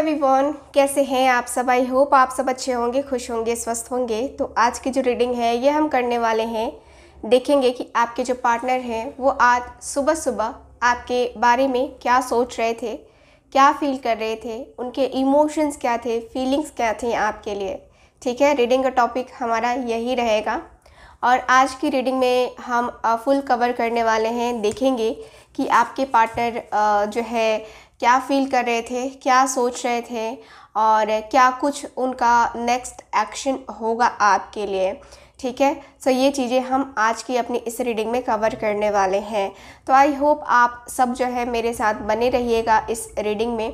Everyone कैसे हैं आप सब आई होप आप सब अच्छे होंगे खुश होंगे स्वस्थ होंगे तो आज की जो रीडिंग है ये हम करने वाले हैं देखेंगे कि आपके जो पार्टनर हैं वो आज सुबह सुबह आपके बारे में क्या सोच रहे थे क्या फील कर रहे थे उनके इमोशंस क्या थे फीलिंग्स क्या थी आपके लिए ठीक है रीडिंग का टॉपिक हमारा यही रहेगा और आज की रीडिंग में हम फुल कवर करने वाले हैं देखेंगे कि आपके पार्टनर जो है क्या फील कर रहे थे क्या सोच रहे थे और क्या कुछ उनका नेक्स्ट एक्शन होगा आपके लिए ठीक है सो so, ये चीज़ें हम आज की अपनी इस रीडिंग में कवर करने वाले हैं तो आई होप आप सब जो है मेरे साथ बने रहिएगा इस रीडिंग में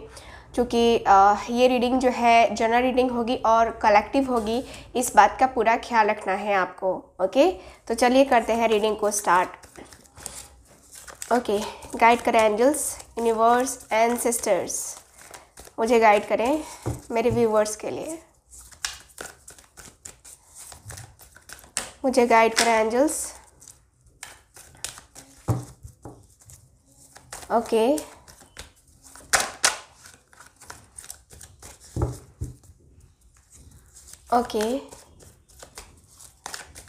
क्योंकि ये रीडिंग जो है जनरल रीडिंग होगी और कलेक्टिव होगी इस बात का पूरा ख्याल रखना है आपको ओके तो चलिए करते हैं रीडिंग को स्टार्ट ओके गाइड करें एंजल्स यूनिवर्स एंड सिस्टर्स मुझे गाइड करें मेरे व्यूवर्स के लिए मुझे गाइड करें एंजल्स ओके ओके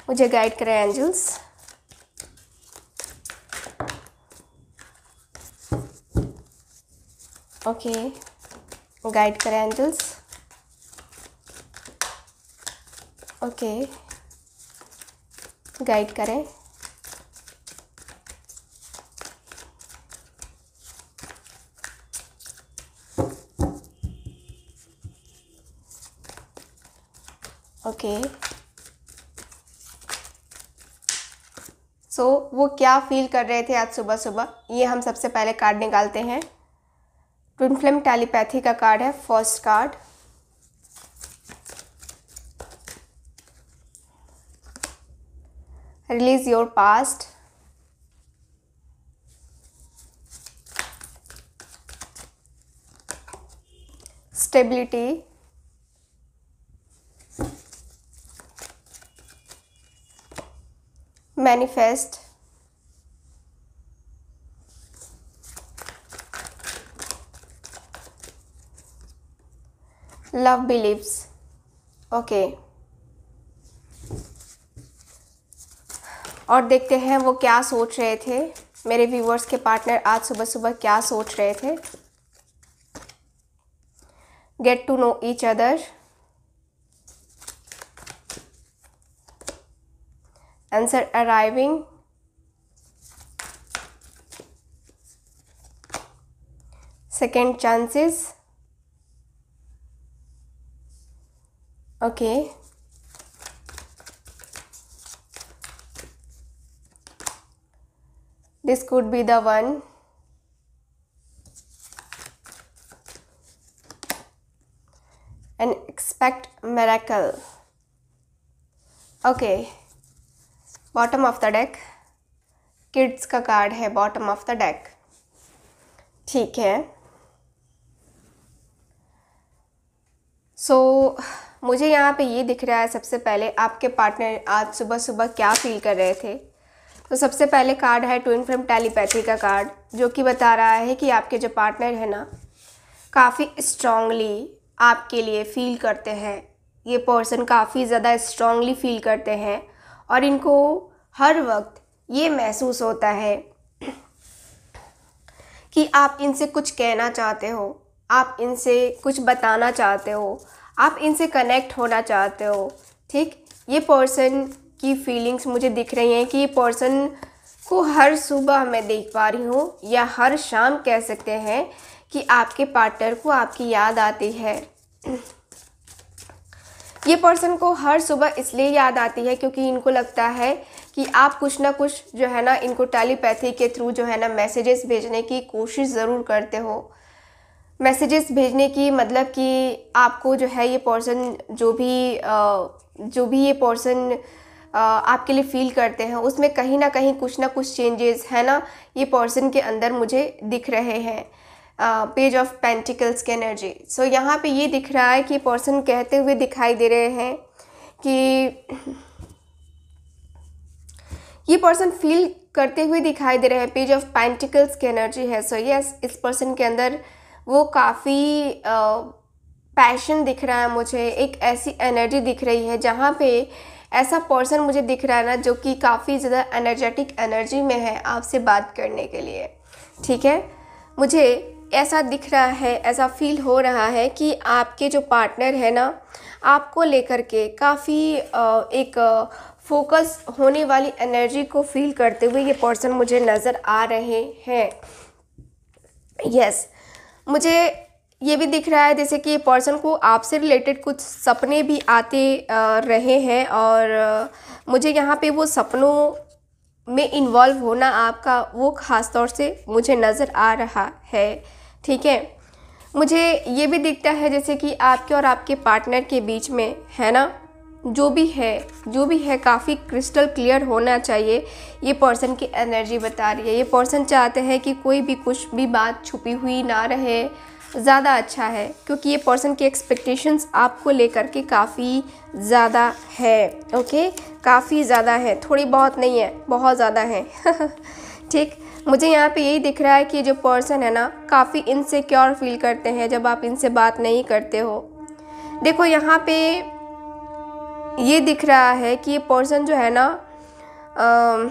मुझे गाइड करें एंजल्स गाइड करें एंजल्स ओके गाइड करें ओके सो so, वो क्या फील कर रहे थे आज सुबह सुबह ये हम सबसे पहले कार्ड निकालते हैं ट्विन फ्लेम टेलीपैथी का कार्ड है first card release your past stability manifest love believes okay और देखते हैं वो क्या सोच रहे थे मेरे व्यूवर्स के पार्टनर आज सुबह सुबह क्या सोच रहे थे get to know each other answer arriving second chances Okay. This could be the one. And expect miracle. Okay. Bottom of the deck. kids ka card hai bottom of the deck theek hai so, मुझे यहाँ पे ये दिख रहा है सबसे पहले आपके पार्टनर आज सुबह सुबह क्या फील कर रहे थे तो सबसे पहले कार्ड है ट्विन फ्रेम टेलीपैथी का कार्ड जो कि बता रहा है कि आपके जो पार्टनर है ना काफ़ी स्ट्रांगली आपके लिए फील करते हैं ये पर्सन काफ़ी ज़्यादा स्ट्रांगली फील करते हैं और इनको हर वक्त ये महसूस होता है कि आप इनसे कुछ कहना चाहते हो आप इनसे कुछ बताना चाहते हो आप इनसे कनेक्ट होना चाहते हो ठीक ये पर्सन की फीलिंग्स मुझे दिख रही हैं कि ये पर्सन को हर सुबह मैं देख पा रही हूँ या हर शाम कह सकते हैं कि आपके पार्टनर को आपकी याद आती है ये पर्सन को हर सुबह इसलिए याद आती है क्योंकि इनको लगता है कि आप कुछ ना कुछ जो है ना इनको टेलीपैथी के थ्रू जो है ना मैसेजेस भेजने की कोशिश ज़रूर करते हो मैसेजेस भेजने की मतलब कि आपको जो है ये पर्सन जो भी जो भी ये पर्सन आपके लिए फील करते हैं उसमें कहीं ना कहीं कुछ ना कुछ चेंजेस है ना ये पर्सन के अंदर मुझे दिख रहे हैं पेज ऑफ पेंटिकल्स के एनर्जी सो यहाँ पे ये दिख रहा है कि पर्सन कहते हुए दिखाई दे रहे हैं कि ये पर्सन फील करते हुए दिखाई दे रहे हैं पेज ऑफ पेंटिकल्स के एनर्जी है सो so, यस yes, इस पर्सन के अंदर uh, वो काफ़ी पैशन दिख रहा है मुझे एक ऐसी एनर्जी दिख रही है जहाँ पे ऐसा पर्सन मुझे दिख रहा है ना जो कि काफ़ी ज़्यादा एनर्जेटिक एनर्जी में है आपसे बात करने के लिए ठीक है मुझे ऐसा दिख रहा है ऐसा फील हो रहा है कि आपके जो पार्टनर है ना आपको लेकर के काफ़ी एक फोकस होने वाली एनर्जी को फील करते हुए ये पर्सन मुझे नज़र आ रहे हैं यस yes, मुझे ये भी दिख रहा है जैसे कि पर्सन को आपसे रिलेटेड कुछ सपने भी आते रहे हैं और मुझे यहाँ पे वो सपनों में इन्वॉल्व होना आपका वो ख़ास तौर से मुझे नज़र आ रहा है ठीक है मुझे ये भी दिखता है जैसे कि आपके और आपके पार्टनर के बीच में है ना जो भी है जो भी है काफ़ी क्रिस्टल क्लियर होना चाहिए ये पर्सन की एनर्जी बता रही है ये पर्सन चाहते हैं कि कोई भी कुछ भी बात छुपी हुई ना रहे ज़्यादा अच्छा है क्योंकि ये पर्सन की एक्सपेक्टेशंस आपको लेकर के काफ़ी ज़्यादा है ओके काफ़ी ज़्यादा है थोड़ी बहुत नहीं है बहुत ज़्यादा है ठीक मुझे यहाँ पे यही दिख रहा है कि जो पर्सन है ना काफ़ी इनसिक्योर फील करते हैं जब आप इनसे बात नहीं करते हो देखो यहाँ पे ये दिख रहा है कि ये पर्सन जो है ना आ,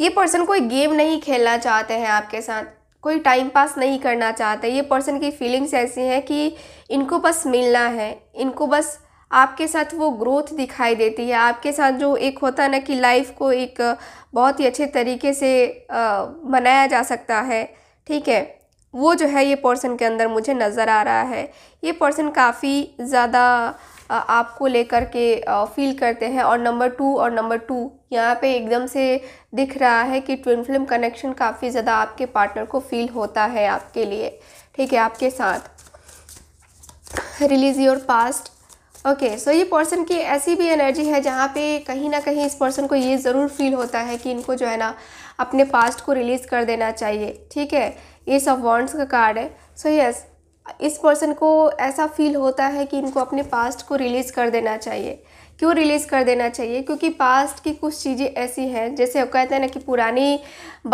ये पर्सन कोई गेम नहीं खेलना चाहते हैं आपके साथ कोई टाइम पास नहीं करना चाहते ये पर्सन की फीलिंग्स ऐसी हैं कि इनको बस मिलना है इनको बस आपके साथ वो ग्रोथ दिखाई देती है आपके साथ जो एक होता है ना कि लाइफ को एक बहुत ही अच्छे तरीके से मनाया जा सकता है ठीक है वो जो है ये पोर्सन के अंदर मुझे नज़र आ रहा है ये पर्सन काफ़ी ज़्यादा आपको लेकर के फील करते हैं और नंबर टू और नंबर टू यहाँ पे एकदम से दिख रहा है कि ट्विन फिल्म कनेक्शन काफ़ी ज़्यादा आपके पार्टनर को फील होता है आपके लिए ठीक है आपके साथ release your past okay so ये पर्सन की ऐसी भी एनर्जी है जहाँ पे कहीं ना कहीं इस पर्सन को ये ज़रूर फील होता है कि इनको जो है ना अपने पास्ट को रिलीज़ कर देना चाहिए ठीक है एस ऑफ वॉन्ट्स का कार्ड है सो so, यस yes, इस पर्सन को ऐसा फील होता है कि इनको अपने पास्ट को रिलीज़ कर देना चाहिए क्यों रिलीज़ कर देना चाहिए क्योंकि पास्ट की कुछ चीज़ें ऐसी हैं जैसे वो कहते हैं ना कि पुरानी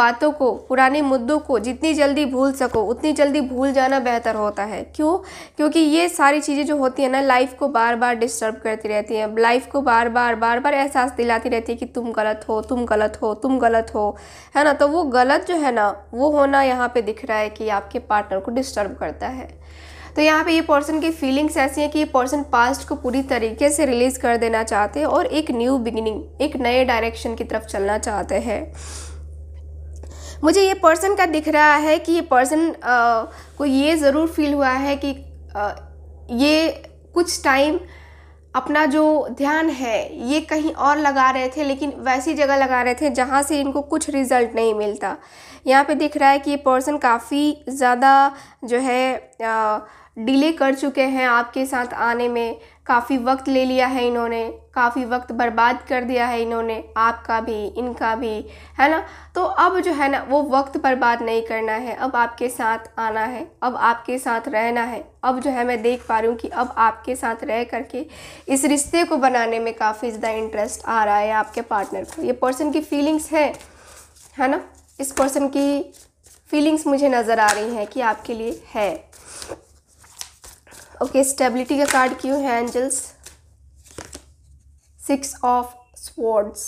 बातों को पुराने मुद्दों को जितनी जल्दी भूल सको उतनी जल्दी भूल जाना बेहतर होता है क्यों क्योंकि ये सारी चीज़ें जो होती है ना लाइफ को बार बार डिस्टर्ब करती रहती हैं लाइफ को बार बार बार बार एहसास दिलाती रहती है कि तुम गलत हो तुम गलत हो तुम गलत हो है ना तो वो गलत जो है ना वो होना यहाँ पे दिख रहा है कि आपके पार्टनर को डिस्टर्ब करता है तो यहाँ पे ये पर्सन की फीलिंग्स ऐसी हैं कि ये पर्सन पास्ट को पूरी तरीके से रिलीज़ कर देना चाहते हैं और एक न्यू बिगिनिंग एक नए डायरेक्शन की तरफ चलना चाहते हैं मुझे ये पर्सन का दिख रहा है कि ये पर्सन को ये ज़रूर फील हुआ है कि आ, ये कुछ टाइम अपना जो ध्यान है ये कहीं और लगा रहे थे लेकिन वैसी जगह लगा रहे थे जहाँ से इनको कुछ रिज़ल्ट नहीं मिलता यहाँ पे दिख रहा है कि ये पर्सन काफ़ी ज़्यादा जो है डिले कर चुके हैं आपके साथ आने में काफ़ी वक्त ले लिया है इन्होंने काफ़ी वक्त बर्बाद कर दिया है इन्होंने आपका भी इनका भी है ना तो अब जो है ना वो वक्त बर्बाद नहीं करना है अब आपके साथ आना है अब आपके साथ रहना है अब जो है मैं देख पा रही हूँ कि अब आपके साथ रह करके इस रिश्ते को बनाने में काफ़ी ज़्यादा इंटरेस्ट आ रहा है आपके पार्टनर को ये पर्सन की फीलिंग्स है है ना इस पर्सन की फीलिंग्स मुझे नज़र आ रही हैं कि आपके लिए है ओके स्टेबिलिटी का कार्ड क्यों है एंजल्स सिक्स ऑफ स्वॉर्ड्स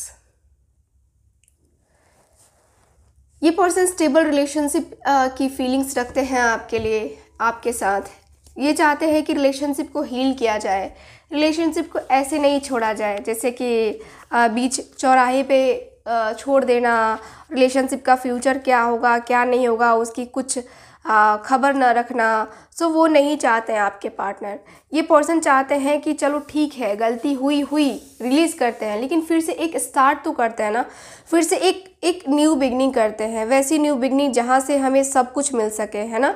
ये पर्सन स्टेबल रिलेशनशिप की फीलिंग्स रखते हैं आपके लिए आपके साथ ये चाहते हैं कि रिलेशनशिप को हील किया जाए रिलेशनशिप को ऐसे नहीं छोड़ा जाए जैसे कि बीच चौराहे पे छोड़ देना रिलेशनशिप का फ्यूचर क्या होगा क्या नहीं होगा उसकी कुछ ख़बर ना रखना सो वो नहीं चाहते हैं आपके पार्टनर ये पर्सन चाहते हैं कि चलो ठीक है गलती हुई हुई रिलीज़ करते हैं लेकिन फिर से एक स्टार्ट तो करते हैं ना फिर से एक एक न्यू बिगनिंग करते हैं वैसी न्यू बिगनिंग जहाँ से हमें सब कुछ मिल सके है ना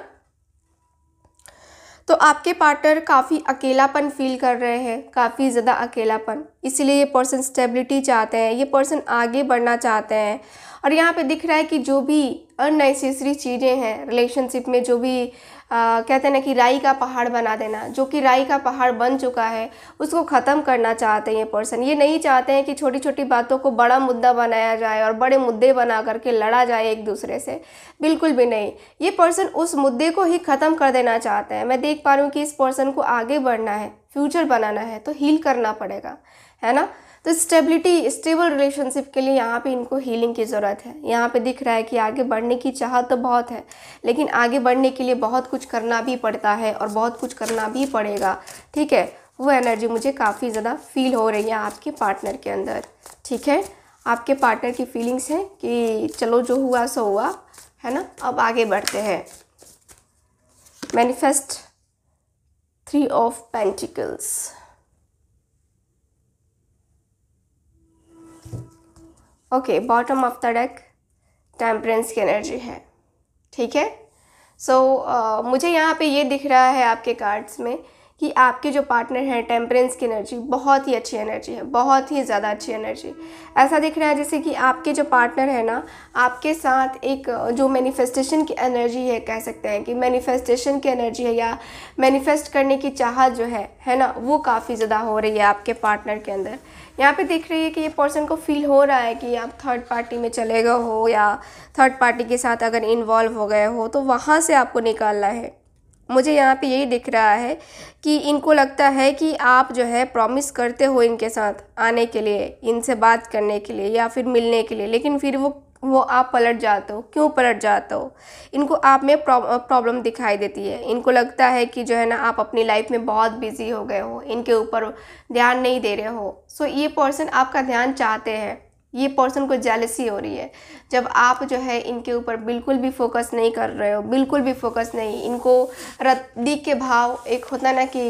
तो आपके पार्टनर काफ़ी अकेलापन फील कर रहे हैं काफ़ी ज़्यादा अकेलापन इसीलिए ये पर्सन स्टेबिलिटी चाहते हैं ये पर्सन आगे बढ़ना चाहते हैं और यहाँ पे दिख रहा है कि जो भी अननेसेसरी चीज़ें हैं रिलेशनशिप में जो भी आ, कहते हैं ना कि राई का पहाड़ बना देना जो कि राई का पहाड़ बन चुका है उसको ख़त्म करना चाहते हैं ये पर्सन ये नहीं चाहते हैं कि छोटी छोटी बातों को बड़ा मुद्दा बनाया जाए और बड़े मुद्दे बना करके लड़ा जाए एक दूसरे से बिल्कुल भी नहीं ये पर्सन उस मुद्दे को ही ख़त्म कर देना चाहते हैं मैं देख पा रही हूँ कि इस पर्सन को आगे बढ़ना है फ्यूचर बनाना है तो हील करना पड़ेगा है ना तो स्टेबिलिटी स्टेबल रिलेशनशिप के लिए यहाँ पे इनको हीलिंग की ज़रूरत है यहाँ पे दिख रहा है कि आगे बढ़ने की चाह तो बहुत है लेकिन आगे बढ़ने के लिए बहुत कुछ करना भी पड़ता है और बहुत कुछ करना भी पड़ेगा ठीक है वो एनर्जी मुझे काफ़ी ज़्यादा फील हो रही है आपके पार्टनर के अंदर ठीक है आपके पार्टनर की फीलिंग्स हैं कि चलो जो हुआ सो हुआ है ना अब आगे बढ़ते हैं manifest three of pentacles okay bottom of the deck temperance की एनर्जी है ठीक है सो so, uh, मुझे यहाँ पे ये दिख रहा है आपके कार्ड्स में कि आपके जो पार्टनर हैं टेम्परेंस की एनर्जी बहुत ही अच्छी एनर्जी है बहुत ही ज़्यादा अच्छी एनर्जी ऐसा दिख रहा है जैसे कि आपके जो पार्टनर है ना आपके साथ एक जो मैनिफेस्टेशन की एनर्जी है कह सकते हैं कि मैनिफेस्टेशन की एनर्जी है या मैनिफेस्ट करने की चाहत जो है है ना वो काफ़ी ज़्यादा हो रही है आपके पार्टनर के अंदर यहाँ पे देख रही है कि ये पर्सन को फील हो रहा है कि आप थर्ड पार्टी में चले गए हो या थर्ड पार्टी के साथ अगर इन्वॉल्व हो गए हो तो वहाँ से आपको निकालना है मुझे यहाँ पे यही दिख रहा है कि इनको लगता है कि आप जो है प्रॉमिस करते हो इनके साथ आने के लिए इनसे बात करने के लिए या फिर मिलने के लिए लेकिन फिर वो वो आप पलट जाते हो क्यों पलट जाते हो इनको आप में प्रॉब्लम दिखाई देती है इनको लगता है कि जो है ना आप अपनी लाइफ में बहुत बिजी हो गए हो इनके ऊपर ध्यान नहीं दे रहे हो सो ये पर्सन आपका ध्यान चाहते हैं ये पर्सन को जेलसी हो रही है जब आप जो है इनके ऊपर बिल्कुल भी फोकस नहीं कर रहे हो बिल्कुल भी फोकस नहीं इनको रद्दी के भाव एक होता ना कि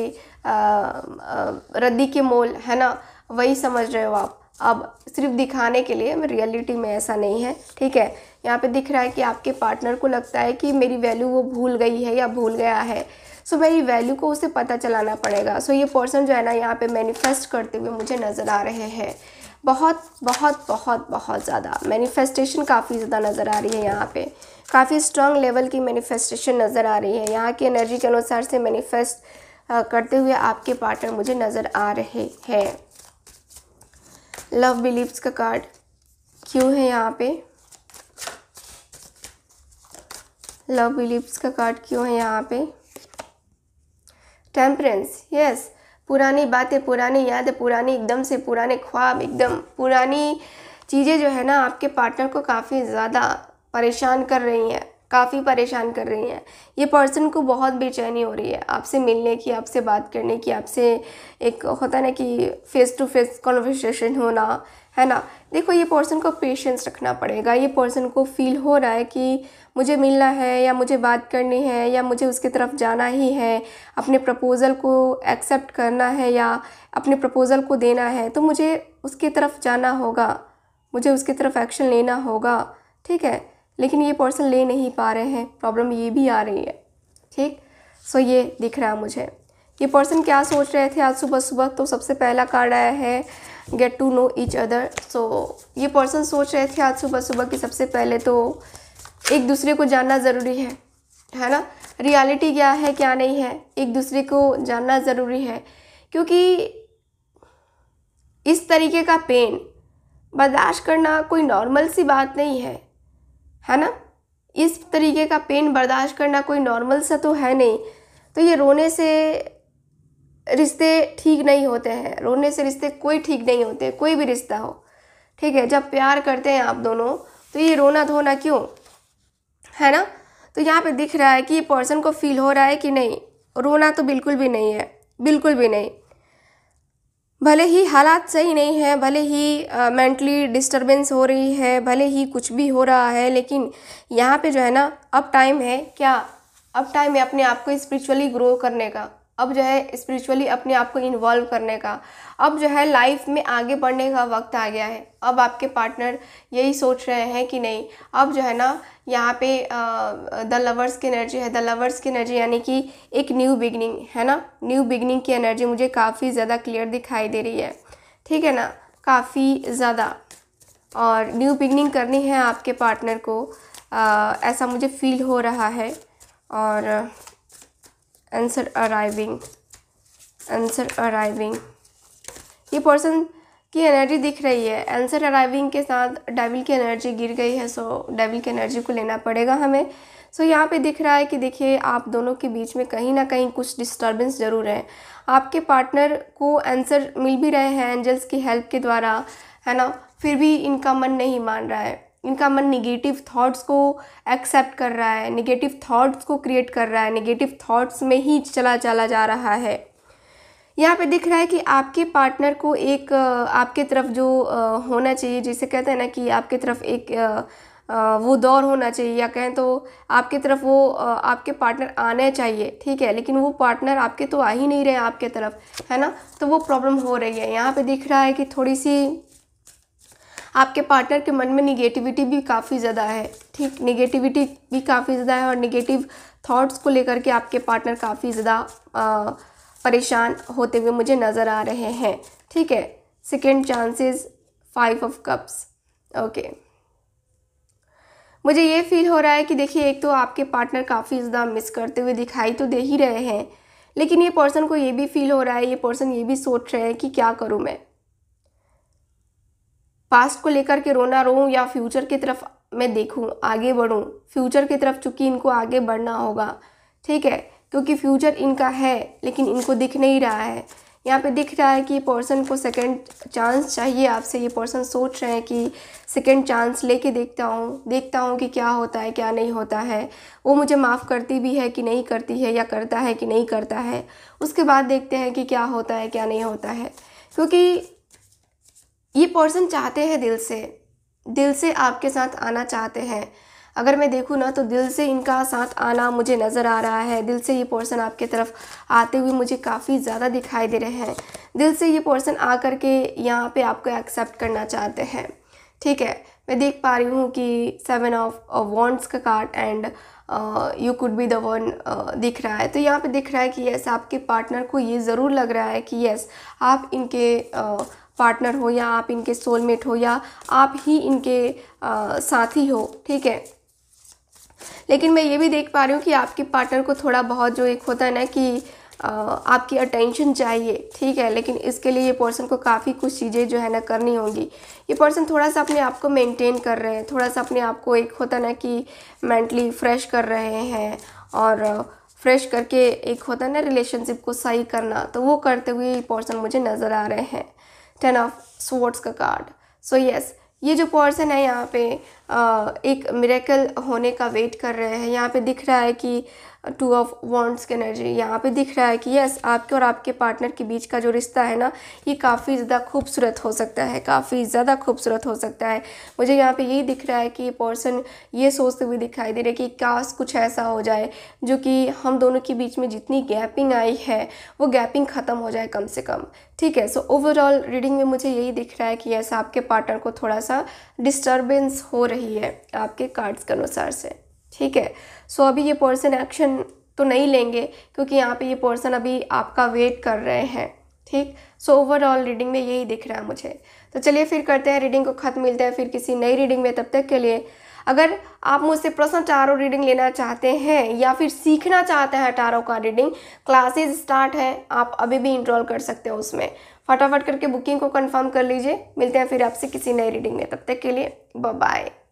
रद्दी के मोल है ना वही समझ रहे हो आप अब सिर्फ दिखाने के लिए रियलिटी में ऐसा नहीं है ठीक है यहाँ पे दिख रहा है कि आपके पार्टनर को लगता है कि मेरी वैल्यू वो भूल गई है या भूल गया है सो मेरी वैल्यू को उसे पता चलाना पड़ेगा सो ये पर्सन जो है ना यहाँ पे मैनिफेस्ट करते हुए मुझे नज़र आ रहे हैं बहुत बहुत बहुत बहुत ज़्यादा मैनिफेस्टेशन काफ़ी ज़्यादा नज़र आ रही है यहाँ पे काफ़ी स्ट्रॉन्ग लेवल की मैनिफेस्टेशन नज़र आ रही है यहाँ की एनर्जी के अनुसार से मैनिफेस्ट करते हुए आपके पार्टनर मुझे नज़र आ रहे हैं लव बिलीव्स का कार्ड क्यों है यहाँ पे लव बिलीव्स का कार्ड क्यों है यहाँ पे टेम्परेंस यस yes. पुरानी बातें पुरानी यादें पुरानी एकदम से पुराने ख्वाब एकदम पुरानी चीज़ें जो है ना आपके पार्टनर को काफ़ी ज़्यादा परेशान कर रही हैं काफ़ी परेशान कर रही हैं ये पर्सन को बहुत बेचैनी हो रही है आपसे मिलने की आपसे बात करने की आपसे एक होता ना कि फ़ेस टू फेस कॉन्वर्सेशन होना है ना देखो ये पर्सन को पेशेंस रखना पड़ेगा ये पर्सन को फील हो रहा है कि मुझे मिलना है या मुझे बात करनी है या मुझे उसकी तरफ जाना ही है अपने प्रपोज़ल को एक्सेप्ट करना है या अपने प्रपोज़ल को देना है तो मुझे उसकी तरफ जाना होगा मुझे उसकी तरफ एक्शन लेना होगा ठीक है लेकिन ये पर्सन ले नहीं पा रहे हैं प्रॉब्लम ये भी आ रही है ठीक सो ये दिख रहा है मुझे ये पर्सन क्या सोच रहे थे आज सुबह सुबह तो सबसे पहला कार्ड आया है get to know each other so ये पर्सन सोच रहे थे आज सुबह सुबह कि सबसे पहले तो एक दूसरे को जानना ज़रूरी है है ना रियलिटी क्या है क्या नहीं है एक दूसरे को जानना ज़रूरी है क्योंकि इस तरीके का पेन बर्दाश्त करना कोई नॉर्मल सी बात नहीं है है ना इस तरीके का पेन बर्दाश्त करना कोई नॉर्मल सा तो है नहीं तो ये रोने से रिश्ते ठीक नहीं होते हैं रोने से रिश्ते कोई ठीक नहीं होते कोई भी रिश्ता हो ठीक है जब प्यार करते हैं आप दोनों तो ये रोना धोना क्यों है ना तो यहाँ पे दिख रहा है कि ये पर्सन को फील हो रहा है कि नहीं रोना तो बिल्कुल भी नहीं है बिल्कुल भी नहीं भले ही हालात सही नहीं है भले ही मेंटली uh, डिस्टरबेंस हो रही है भले ही कुछ भी हो रहा है लेकिन यहाँ पे जो है ना अब टाइम है क्या अब टाइम है अपने आप को स्पिरिचुअली ग्रो करने का अब जो है स्पिरिचुअली अपने आप को इन्वॉल्व करने का अब जो है लाइफ में आगे बढ़ने का वक्त आ गया है अब आपके पार्टनर यही सोच रहे हैं कि नहीं अब जो है ना यहाँ पे द लवर्स की एनर्जी है द लवर्स की एनर्जी यानी कि एक न्यू बिगनिंग है ना न्यू बिगनिंग की एनर्जी मुझे काफ़ी ज़्यादा क्लियर दिखाई दे रही है ठीक है ना काफ़ी ज़्यादा और न्यू बिगनिंग करनी है आपके पार्टनर को आ, ऐसा मुझे फील हो रहा है और आंसर अराइविंग आंसर अराइविंग ये पर्सन की एनर्जी दिख रही है आंसर अराइविंग के साथ डेविल की एनर्जी गिर गई है सो डेविल की एनर्जी को लेना पड़ेगा हमें सो so, यहाँ पे दिख रहा है कि देखिए आप दोनों के बीच में कहीं ना कहीं कुछ डिस्टर्बेंस ज़रूर है आपके पार्टनर को आंसर मिल भी रहे हैं एंजल्स की हेल्प के द्वारा है ना फिर भी इनका मन नहीं मान रहा है इनका मन निगेटिव थाट्स को एक्सेप्ट कर रहा है निगेटिव थाट्स को क्रिएट कर रहा है निगेटिव थाट्स में ही चला चला जा रहा है यहाँ पे दिख रहा है कि आपके पार्टनर को एक आपके तरफ जो होना चाहिए जिसे कहते हैं ना कि आपके तरफ एक वो दौर होना चाहिए या कहें तो आपके तरफ वो आपके पार्टनर आने चाहिए ठीक है लेकिन वो पार्टनर आपके तो आ ही नहीं रहे आपके तरफ है ना तो वो प्रॉब्लम हो रही है यहाँ पे दिख रहा है कि थोड़ी सी आपके पार्टनर के मन में निगेटिविटी भी काफ़ी ज़्यादा है ठीक निगेटिविटी भी काफ़ी ज़्यादा है और निगेटिव थाट्स को लेकर के आपके पार्टनर काफ़ी ज़्यादा परेशान होते हुए मुझे नज़र आ रहे हैं ठीक है second chances five of cups okay मुझे ये फील हो रहा है कि देखिए एक तो आपके पार्टनर काफ़ी ज़्यादा मिस करते हुए दिखाई तो दे ही रहे हैं लेकिन ये पर्सन को ये भी फील हो रहा है ये पर्सन ये भी सोच रहे हैं कि क्या करूँ मैं पास्ट को लेकर के रोना रोऊं या फ्यूचर की तरफ मैं देखूं आगे बढ़ूं फ्यूचर की तरफ चूँकि इनको आगे बढ़ना होगा ठीक है क्योंकि फ्यूचर इनका है लेकिन इनको दिख नहीं रहा है यहाँ पे दिख रहा है कि पर्सन को सेकंड चांस चाहिए आपसे ये पर्सन सोच रहे हैं कि सेकंड चांस लेके देखता हूँ देखता हूँ कि क्या होता है क्या नहीं होता है वो मुझे माफ़ करती भी है कि नहीं करती है या करता है कि नहीं करता है उसके बाद देखते हैं कि क्या होता है क्या नहीं होता है क्योंकि ये पर्सन चाहते हैं दिल से दिल से आपके साथ आना चाहते हैं अगर मैं देखूँ ना तो दिल से इनका साथ आना मुझे नज़र आ रहा है दिल से ये पर्सन आपके तरफ आते हुए मुझे काफ़ी ज़्यादा दिखाई दे रहे हैं दिल से ये पर्सन आ कर के यहाँ पर आपको एक्सेप्ट करना चाहते हैं ठीक है मैं देख पा रही हूँ कि सेवन ऑफ वॉन्ट्स का card and you could be the one दिख रहा है तो यहाँ पे दिख रहा है कि यस आपके पार्टनर को ये ज़रूर लग रहा है कि यस आप इनके uh, पार्टनर हो या आप इनके सोलमेट हो या आप ही इनके आ, साथी हो ठीक है लेकिन मैं ये भी देख पा रही हूँ कि आपके पार्टनर को थोड़ा बहुत जो एक होता है ना कि आ, आपकी अटेंशन चाहिए ठीक है लेकिन इसके लिए ये पर्सन को काफ़ी कुछ चीज़ें जो है ना करनी होंगी ये पर्सन थोड़ा सा अपने आप को मेंटेन कर रहे हैं थोड़ा सा अपने आप को एक होता ना कि मेंटली फ्रेश कर रहे हैं और फ्रेश करके एक होता है ना रिलेशनशिप को सही करना तो वो करते हुए ये पर्सन मुझे नज़र आ रहे हैं टेन ऑफ सोवर्ड्स का कार्ड सो यस ये जो पर्सन है यहाँ पे एक मिरेकल होने का वेट कर रहे हैं यहाँ पे दिख रहा है कि टू ऑफ वॉन्ट्स की एनर्जी यहाँ पे दिख रहा है कि यस आपके और आपके पार्टनर के बीच का जो रिश्ता है ना ये काफ़ी ज़्यादा खूबसूरत हो सकता है काफ़ी ज़्यादा खूबसूरत हो सकता है मुझे यहाँ पे यही दिख रहा है कि पर्सन ये सोचते हुए दिखाई दे रहे कि काश कुछ ऐसा हो जाए जो कि हम दोनों के बीच में जितनी गैपिंग आई है वो गैपिंग ख़त्म हो जाए कम से कम ठीक है सो ओवरऑल रीडिंग में मुझे यही दिख रहा है कि यस आपके पार्टनर को थोड़ा सा डिस्टर्बेंस हो रही है आपके कार्ड्स के अनुसार से ठीक है सो so, अभी ये पर्सन एक्शन तो नहीं लेंगे क्योंकि यहाँ पे ये पर्सन अभी आपका वेट कर रहे हैं ठीक सो ओवरऑल रीडिंग में यही दिख रहा है मुझे तो चलिए फिर करते हैं रीडिंग को ख़त्म मिलता है फिर किसी नई रीडिंग में तब तक के लिए अगर आप मुझसे प्रश्न टारो रीडिंग लेना चाहते हैं या फिर सीखना चाहते हैं टारो का रीडिंग क्लासेस स्टार्ट है आप अभी भी इनरोल कर सकते हो उसमें फटाफट करके बुकिंग को कंफर्म कर लीजिए मिलते हैं फिर आपसे किसी नई रीडिंग में तब तक के लिए बाय